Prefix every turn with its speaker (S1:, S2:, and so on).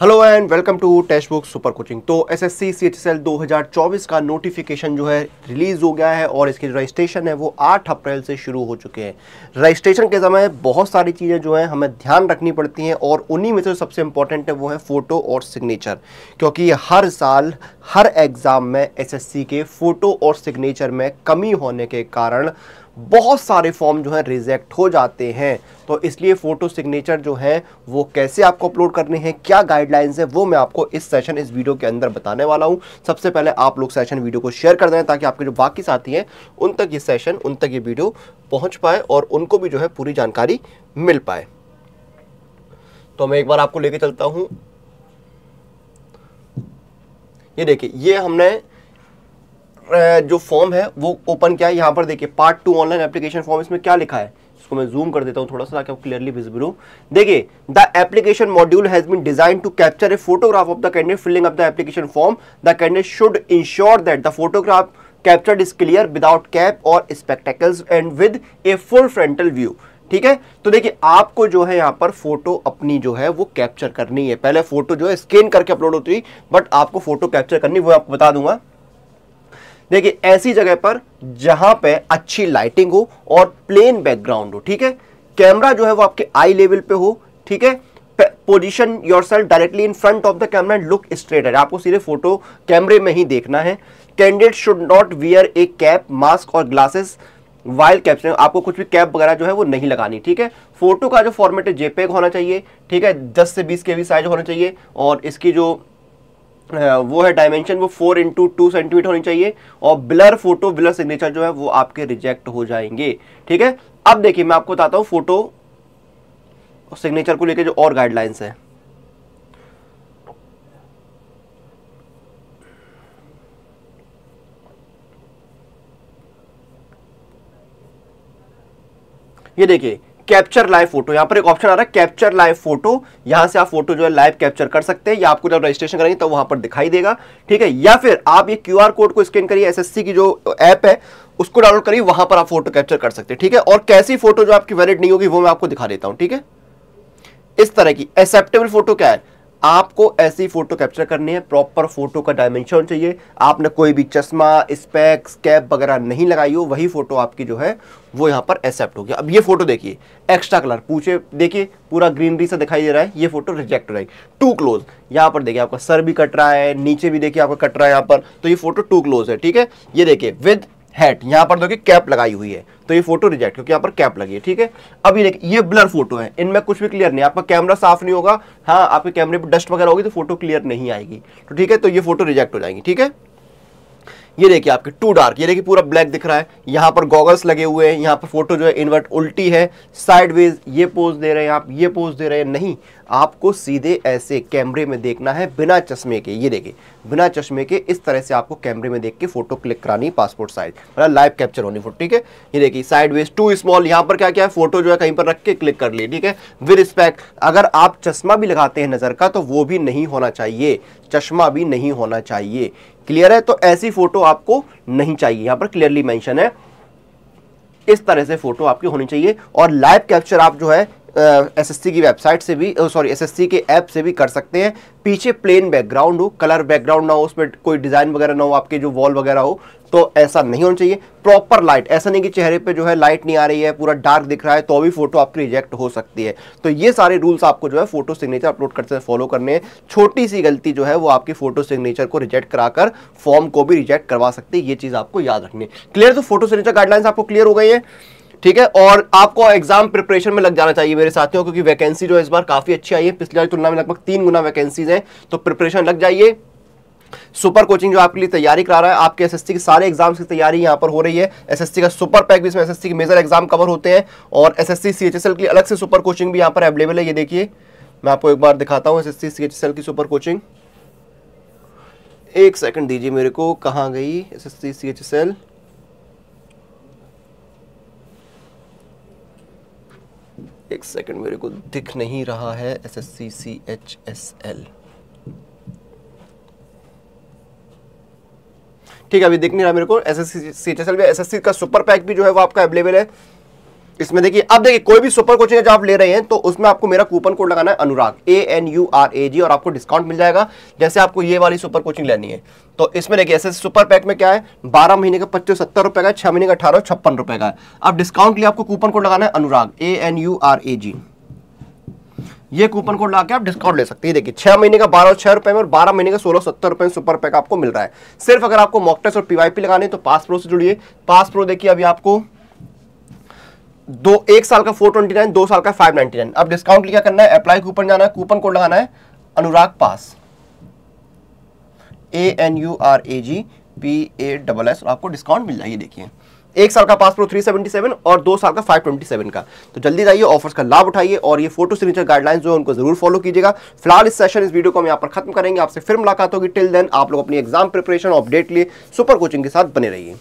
S1: hello and welcome to Testbook super coaching तो SSC CHSL 2024 का notification जो है रिलीज़ हो गया है और इसकी रजिस्ट्रेशन है वो 8 अप्रैल से शुरू हो चुके हैं रजिस्ट्रेशन के समय बहुत सारी चीज़ें जो हैं हमें ध्यान रखनी पड़ती हैं और उन्हीं में से सबसे इम्पोर्टेंट है वो है फ़ोटो और सिग्नेचर क्योंकि हर साल हर एग्ज़ाम में एस के फ़ोटो और सिग्नेचर में कमी होने के कारण बहुत सारे फॉर्म जो है रिजेक्ट हो जाते हैं तो इसलिए फ़ोटो सिग्नेचर जो है वो कैसे आपको अपलोड करने हैं क्या गाइडलाइंस है वो मैं आपको इस सेशन इस वीडियो के अंदर बताने वाला हूं सबसे पहले आप लोग सेशन वीडियो को शेयर कर दें ताकि आपके जो बाकी साथी हैं उन तक ये सेशन उन तक ये वीडियो पहुँच पाए और उनको भी जो है पूरी जानकारी मिल पाए तो मैं एक बार आपको लेके चलता हूँ ये देखिए ये हमने जो फॉर्म है वो ओपन क्या है यहाँ पर देखिए part two online application form इसमें क्या लिखा है इसको मैं जूम कर देता हूँ थोड़ा सा ताकि आप क्लियरली विजिबल हो देखिए the application module has been design to capture a photograph of the candidate filling up the application form the candidate should ensure that the photograph captured is clear without cap or spectacles and with a full frontal view ठीक है तो देखिए आपको जो है यहाँ पर photo अपनी जो है वो कैप्चर करनी है पहले फोटो जो है स्कैन करके अपलोड होती है बट आपको फोटो कैप्चर करनी वो आपको बता दूंगा देखिए ऐसी जगह पर जहां पे अच्छी लाइटिंग हो और प्लेन बैकग्राउंड हो ठीक है कैमरा जो है वो आपके आई लेवल पे हो ठीक है position yourself directly in front of the camera look straight है आपको सीधे फोटो कैमरे में ही देखना है candidate should not wear a cap mask or glasses wild caps आपको कुछ भी कैप वगैरह जो है वो नहीं लगानी ठीक है फोटो का जो फॉर्मेट है जेपेग होना चाहिए ठीक है 10 से 20 के भी साइज होना चाहिए और इसकी जो वो है डायमेंशन वो फोर इंटू टू सेंटीमीटर होनी चाहिए और ब्लर फोटो ब्लर सिग्नेचर जो है वो आपके रिजेक्ट हो जाएंगे ठीक है अब देखिए मैं आपको बताता हूँ फोटो सिग्नेचर को लेकर जो और गाइडलाइंस है ये देखिए कैप्चर लाइव फोटो यहाँ पर एक ऑप्शन आ रहा है कैप्चर लाइव फोटो यहाँ से आप फोटो जो है लाइव कैप्चर कर सकते हैं या आपको जब रजिस्ट्रेशन करेंगे तो वहां पर दिखाई देगा ठीक है या फिर आप ये क्यू कोड को स्कैन करिए एस की जो ऐप है उसको डाउनलोड करिए वहां पर आप फोटो कैप्चर कर सकते हैं ठीक है और कैसी फोटो जो आपकी वैलिड नहीं होगी वो मैं आपको दिखा देता हूँ ठीक है इस तरह की एक्सेप्टेबल फोटो क्या है आपको ऐसी फ़ोटो कैप्चर करनी है प्रॉपर फ़ोटो का डायमेंशन चाहिए आपने कोई भी चश्मा स्पेक्स कैप वगैरह नहीं लगाई हो वही फ़ोटो आपकी जो है वो यहाँ पर एक्सेप्ट होगी अब ये फ़ोटो देखिए एक्स्ट्रा कलर पूछे देखिए पूरा ग्रीनरी से दिखाई दे रहा है ये फ़ोटो रिजेक्ट हो जाएगी टू क्लोज यहाँ पर देखिए आपका सर भी कट रहा है नीचे भी देखिए आपका कट रहा है यहाँ पर तो ये फ़ोटो टू क्लोज है ठीक है ये देखिए विद हैट यहाँ पर देखिए कैप लगाई हुई है तो ये फोटो रिजेक्ट क्योंकि यहाँ पर कैप लगी है ठीक है अभी देखिए ये ब्लर फोटो है इनमें कुछ भी क्लियर नहीं आपका कैमरा साफ नहीं होगा हाँ आपके कैमरे पर डस्ट वगैरह होगी तो फोटो क्लियर नहीं आएगी तो ठीक है तो ये फोटो रिजेक्ट हो जाएंगी ठीक है ये देखिए आपके टू डार्क ये देखिए पूरा ब्लैक दिख रहा है यहाँ पर गॉगल्स लगे हुए हैं यहाँ पर फोटो जो है इन्वर्ट उल्टी है साइडवेज ये पोज दे रहे हैं आप ये पोज दे रहे हैं नहीं आपको सीधे ऐसे कैमरे में देखना है बिना चश्मे के ये देखिए बिना चश्मे के इस तरह से आपको कैमरे में देख के फोटो क्लिक करानी पासपोर्ट साइज मतलब लाइव कैप्चर होनी फोटो ठीक है ये देखिए साइडवेज टू स्मॉल यहाँ पर क्या क्या है फोटो जो है कहीं पर रख के क्लिक कर लिए ठीक है विद रिस्पेक्ट अगर आप चश्मा भी लगाते हैं नज़र का तो वो भी नहीं होना चाहिए चश्मा भी नहीं होना चाहिए क्लियर है तो ऐसी फोटो आपको नहीं चाहिए यहां पर क्लियरली मैंशन है इस तरह से फोटो आपकी होनी चाहिए और लाइव कैप्चर आप जो है एसएससी की वेबसाइट से भी सॉरी एसएससी के ऐप से भी कर सकते हैं पीछे प्लेन बैकग्राउंड हो कलर बैकग्राउंड ना हो उसमें कोई डिज़ाइन वगैरह ना हो आपके जो वॉल वगैरह हो तो ऐसा नहीं होना चाहिए प्रॉपर लाइट ऐसा नहीं कि चेहरे पे जो है लाइट नहीं आ रही है पूरा डार्क दिख रहा है तो भी फोटो आपकी रिजेक्ट हो सकती है तो ये सारे रूल्स आपको जो है फोटो सिग्नेचर अपलोड करते हैं फॉलो करने हैं छोटी सी गलती जो है वो आपकी फोटो सिग्नेचर को रिजेक्ट कराकर फॉर्म को भी रिजेक्ट करवा सकती है ये चीज़ आपको याद रखनी है क्लियर तो फोटो सिग्नेचर गाइडलाइंस आपको क्लियर हो गई है ठीक है और आपको एग्जाम प्रिपरेशन में लग जाना चाहिए मेरे साथियों क्योंकि वैकेंसी जो इस बार काफ़ी अच्छी आई है पिछले तुलना में लगभग तीन गुना वैकेंसीज हैं तो प्रिपरेशन लग जाइए सुपर कोचिंग जो आपके लिए तैयारी करा रहा है आपके एसएससी के सारे एग्जाम्स की तैयारी यहाँ पर हो रही है एसएससी का सुपर पैक भी इसमें एसएससी के मेजर एग्जाम कवर होते हैं और एसएससी सीएचएसएल के लिए अलग से सुपर कोचिंग भी यहाँ पर अवेलेबल है ये देखिए मैं आपको एक बार दिखाता हूँ एसएससी सीएचएसएल की सुपर कोचिंग एक सेकंड दीजिए मेरे को कहाँ गई एसएससी सीएचएसएल एक सेकंड मेरे को दिख नहीं रहा है S S C C H S L ठीक है अभी दिख नहीं रहा मेरे को S S C C H S L S S C का सुपर पैक भी जो है वो आपका अवेलेबल है इसमें देखिए अब देखिए कोई भी सुपर कोचिंग जो आप ले रहे हैं तो उसमें आपको मेरा कूपन कोड लगाना है Anurag A N U R A G और आपको डिस्काउंट मिल जाएगा जैसे आपको ये वाली सुपर कोचिंग लेनी है तो इसमें देखिए ऐसे सुपर पैक में क्या है बारह महीने का पच्चीस सत्तर रुपए का छह महीने का अठारह छप्पन रुपए का अब डिस्काउंट के लिए आपको कूपन कोड लगाना है Anurag A N U R A G ये कूपन कोड लाके आप डिस्काउंट ले सकते हैं देखिए छह महीने का बारह छह रुपए में और बारह महीने का सोलह सत्तर रुपए में सुपर पैक आपको मिल रहा है सिर्फ अगर आपको मॉकटेस और पीवाईपी लगाने तो पास प्रो से जुड़िए पास प्रो देखिए अभी आपको दो एक साल का फोर ट्वेंटी नाइन दो साल का फाइव नाइनटी नाइन अब डिस्काउंट लिया करना है अप्लाई कूपन जाना है कूपन कोड लगाना है Anurag pass A N U R A G P A double S आपको डिस्काउंट मिल जाएगी देखिए एक साल का पास प्रो 377 और दो साल का 527 का तो जल्दी जाइए ऑफर्स का लाभ उठाइए और ये फोटो सिग्नेचर गाइडलाइंस जो है उनको जरूर फॉलो कीजिएगा फिलहाल इस सेशन इस वीडियो को हम यहाँ पर खत्म करेंगे आपसे फिर मुलाकात होगी टिल देन आप लोग अपनी एग्जाम प्रिपरेशन अपडेट लिए सुपर कोचिंग के साथ बने रहिए